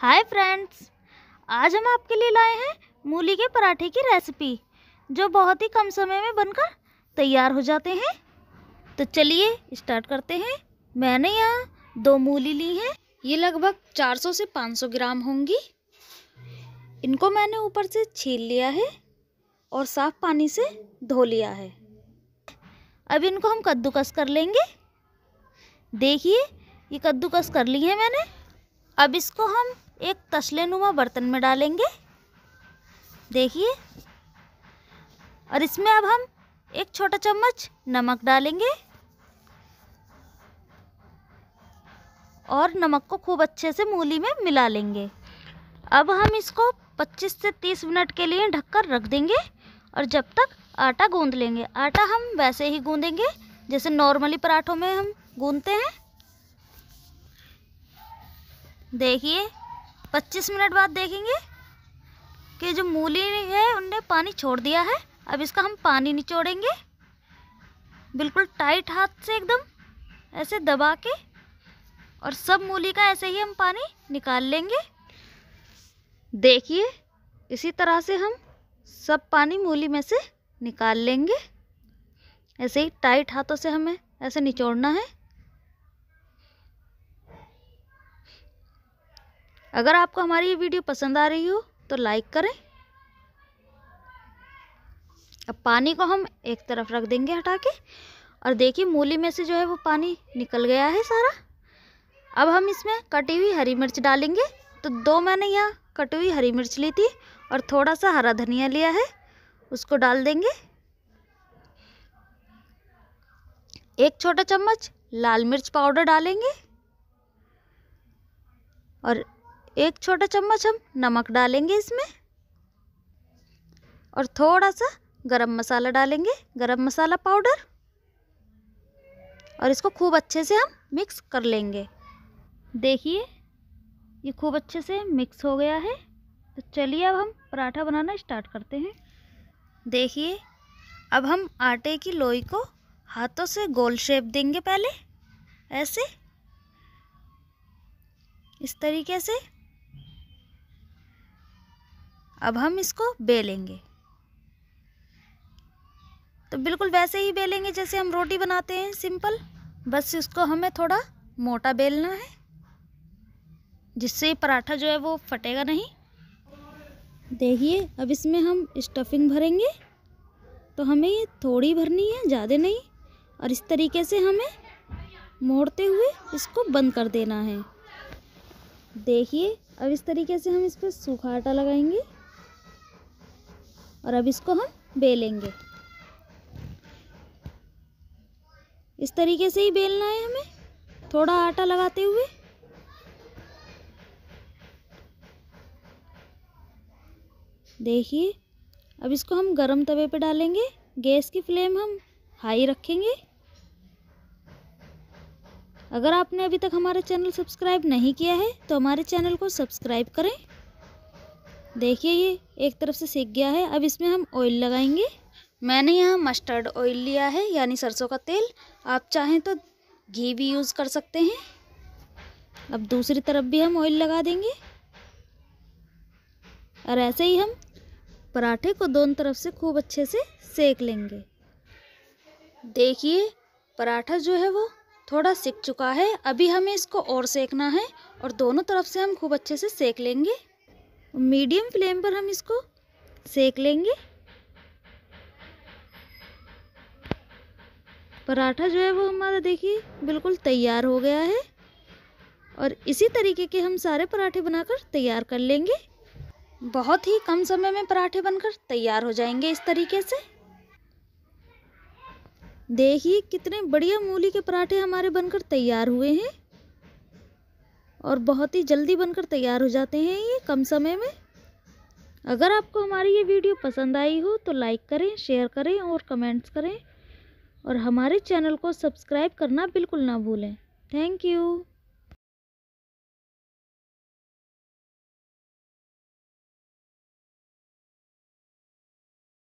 hi friends आज हम आपके लिए लाए हैं मूली के पराठे की रेसिपी जो बहुत ही कम समय में बनकर तैयार हो जाते हैं तो चलिए स्टार्ट करते हैं मैंने यहाँ दो मूली ली हैं ये लगभग 400 से 500 ग्राम होंगी इनको मैंने ऊपर से छील लिया है और साफ़ पानी से धो लिया है अब इनको हम कद्दूकस कर लेंगे देखिए ये कद्दूकस कर ली है मैंने अब इसको हम एक तसलेनुमा बर्तन में डालेंगे देखिए और इसमें अब हम एक छोटा चम्मच नमक डालेंगे और नमक को खूब अच्छे से मूली में मिला लेंगे अब हम इसको 25 से 30 मिनट के लिए ढककर रख देंगे और जब तक आटा गूंद लेंगे आटा हम वैसे ही गूंदेंगे जैसे नॉर्मली पराठों में हम गूंदते हैं देखिए पच्चीस मिनट बाद देखेंगे कि जो मूली है उनने पानी छोड़ दिया है अब इसका हम पानी निचोड़ेंगे बिल्कुल टाइट हाथ से एकदम ऐसे दबा के और सब मूली का ऐसे ही हम पानी निकाल लेंगे देखिए इसी तरह से हम सब पानी मूली में से निकाल लेंगे ऐसे ही टाइट हाथों से हमें ऐसे निचोड़ना है अगर आपको हमारी ये वीडियो पसंद आ रही हो तो लाइक करें अब पानी को हम एक तरफ रख देंगे हटा के और देखिए मूली में से जो है वो पानी निकल गया है सारा अब हम इसमें कटी हुई हरी मिर्च डालेंगे तो दो मैंने यहाँ कटी हुई हरी मिर्च ली थी और थोड़ा सा हरा धनिया लिया है उसको डाल देंगे एक छोटा चम्मच लाल मिर्च पाउडर डालेंगे और एक छोटा चम्मच हम नमक डालेंगे इसमें और थोड़ा सा गरम मसाला डालेंगे गरम मसाला पाउडर और इसको खूब अच्छे से हम मिक्स कर लेंगे देखिए ये खूब अच्छे से मिक्स हो गया है तो चलिए अब हम पराठा बनाना स्टार्ट करते हैं देखिए अब हम आटे की लोई को हाथों से गोल शेप देंगे पहले ऐसे इस तरीके से अब हम इसको बेलेंगे तो बिल्कुल वैसे ही बेलेंगे जैसे हम रोटी बनाते हैं सिंपल बस इसको हमें थोड़ा मोटा बेलना है जिससे पराठा जो है वो फटेगा नहीं देखिए अब इसमें हम स्टफिंग भरेंगे तो हमें ये थोड़ी भरनी है ज़्यादा नहीं और इस तरीके से हमें मोड़ते हुए इसको बंद कर देना है देखिए अब इस तरीके से हम इस पर सूखा आटा लगाएंगे और अब इसको हम बेलेंगे इस तरीके से ही बेलना है हमें थोड़ा आटा लगाते हुए देखिए अब इसको हम गरम तवे पे डालेंगे गैस की फ्लेम हम हाई रखेंगे अगर आपने अभी तक हमारा चैनल सब्सक्राइब नहीं किया है तो हमारे चैनल को सब्सक्राइब करें देखिए ये एक तरफ से सेक गया है अब इसमें हम ऑयल लगाएंगे मैंने यहाँ मस्टर्ड ऑयल लिया है यानी सरसों का तेल आप चाहें तो घी भी यूज़ कर सकते हैं अब दूसरी तरफ भी हम ऑयल लगा देंगे और ऐसे ही हम पराठे को दोनों तरफ से खूब अच्छे से सेक लेंगे देखिए पराठा जो है वो थोड़ा सिक चुका है अभी हमें इसको और सेकना है और दोनों तरफ से हम खूब अच्छे से सेक लेंगे मीडियम फ्लेम पर हम इसको सेक लेंगे पराठा जो है वो हमारा देखिए बिल्कुल तैयार हो गया है और इसी तरीके के हम सारे पराठे बनाकर तैयार कर लेंगे बहुत ही कम समय में पराठे बनकर तैयार हो जाएंगे इस तरीके से देखिए कितने बढ़िया मूली के पराठे हमारे बनकर तैयार हुए हैं और बहुत ही जल्दी बनकर तैयार हो जाते हैं ये कम समय में अगर आपको हमारी ये वीडियो पसंद आई हो तो लाइक करें शेयर करें और कमेंट्स करें और हमारे चैनल को सब्सक्राइब करना बिल्कुल ना भूलें थैंक यू